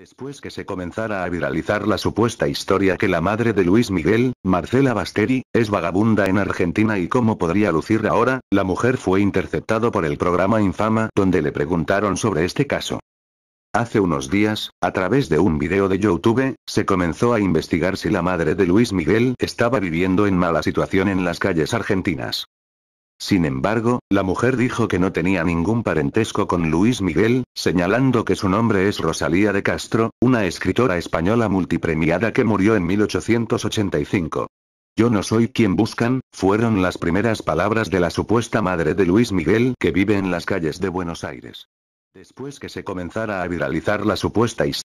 Después que se comenzara a viralizar la supuesta historia que la madre de Luis Miguel, Marcela Basteri, es vagabunda en Argentina y cómo podría lucir ahora, la mujer fue interceptado por el programa Infama donde le preguntaron sobre este caso. Hace unos días, a través de un video de YouTube, se comenzó a investigar si la madre de Luis Miguel estaba viviendo en mala situación en las calles argentinas. Sin embargo, la mujer dijo que no tenía ningún parentesco con Luis Miguel, señalando que su nombre es Rosalía de Castro, una escritora española multipremiada que murió en 1885. Yo no soy quien buscan, fueron las primeras palabras de la supuesta madre de Luis Miguel que vive en las calles de Buenos Aires. Después que se comenzara a viralizar la supuesta historia,